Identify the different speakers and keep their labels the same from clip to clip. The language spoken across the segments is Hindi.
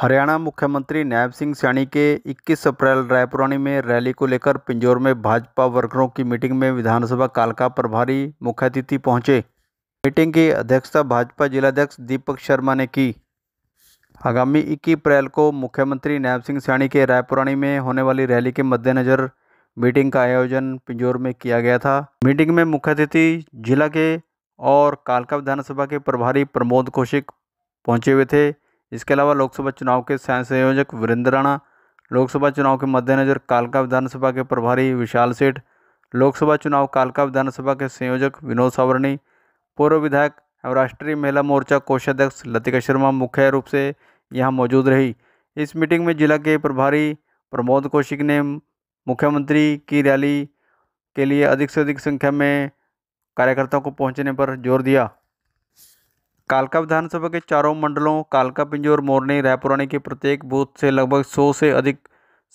Speaker 1: हरियाणा मुख्यमंत्री नायब सिंह सैनी के 21 अप्रैल रायपुरानी में रैली को लेकर पिंजौर में भाजपा वर्करों की मीटिंग में विधानसभा कालका प्रभारी मुख्य अतिथि पहुंचे मीटिंग की अध्यक्षता भाजपा जिलाध्यक्ष दीपक शर्मा ने की आगामी 21 अप्रैल को मुख्यमंत्री नायब सिंह सैनी के रायपुरानी में होने वाली रैली के मद्देनज़र मीटिंग का आयोजन पिंजौर में किया गया था मीटिंग में मुख्य अतिथि जिला के और कालका विधानसभा के प्रभारी प्रमोद कौशिक पहुँचे हुए थे इसके अलावा लोकसभा चुनाव के सह संयोजक वीरेंद्र राणा लोकसभा चुनाव के मद्देनज़र कालका विधानसभा के प्रभारी विशाल सेठ लोकसभा चुनाव कालका विधानसभा के संयोजक विनोद सावरणी पूर्व विधायक एवं राष्ट्रीय महिला मोर्चा कोषाध्यक्ष लतिका शर्मा मुख्य रूप से यहाँ मौजूद रही इस मीटिंग में जिला के प्रभारी प्रमोद कौशिक ने मुख्यमंत्री की रैली के लिए अधिक से अधिक संख्या में कार्यकर्ताओं को पहुंचने पर जोर दिया कालका विधानसभा के चारों मंडलों कालका पिंजोर मोरनी रायपुरानी के प्रत्येक बूथ से लगभग सौ से अधिक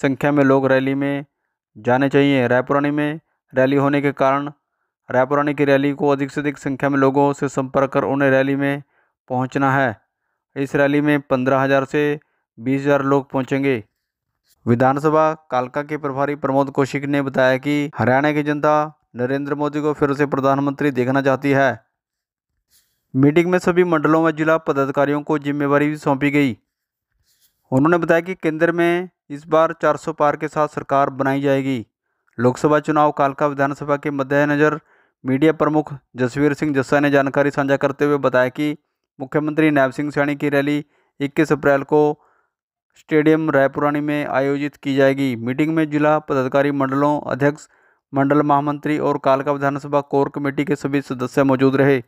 Speaker 1: संख्या में लोग रैली में जाने चाहिए रायपुरानी में रैली होने के कारण रायपुरानी की रैली को अधिक से अधिक संख्या में लोगों से संपर्क कर उन्हें रैली में पहुंचना है इस रैली में पंद्रह हज़ार से बीस हज़ार लोग पहुंचेंगे विधानसभा कालका के प्रभारी प्रमोद कौशिक ने बताया कि हरियाणा की जनता नरेंद्र मोदी को फिर से प्रधानमंत्री देखना चाहती है मीटिंग में सभी मंडलों व जिला पदाधिकारियों को जिम्मेवारी भी सौंपी गई उन्होंने बताया कि केंद्र में इस बार 400 पार के साथ सरकार बनाई जाएगी लोकसभा चुनाव कालका विधानसभा के मद्देनज़र मीडिया प्रमुख जसवीर सिंह जस्सा ने जानकारी साझा करते हुए बताया कि मुख्यमंत्री नायब सिंह सैनी की रैली 21 अप्रैल को स्टेडियम रायपुरानी में आयोजित की जाएगी मीटिंग में जिला पदाधिकारी मंडलों अध्यक्ष मंडल महामंत्री और कालका विधानसभा कोर कमेटी के सभी सदस्य मौजूद रहे